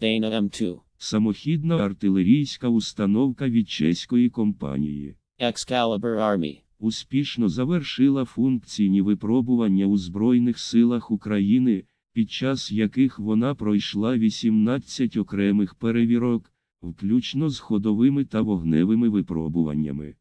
Дейна М2. Самохідна артилерійська установка від чеської компанії. Excalibur Army. Успішно завершила функційні випробування у Збройних силах України, під час яких вона пройшла 18 окремих перевірок, включно з ходовими та вогневими випробуваннями.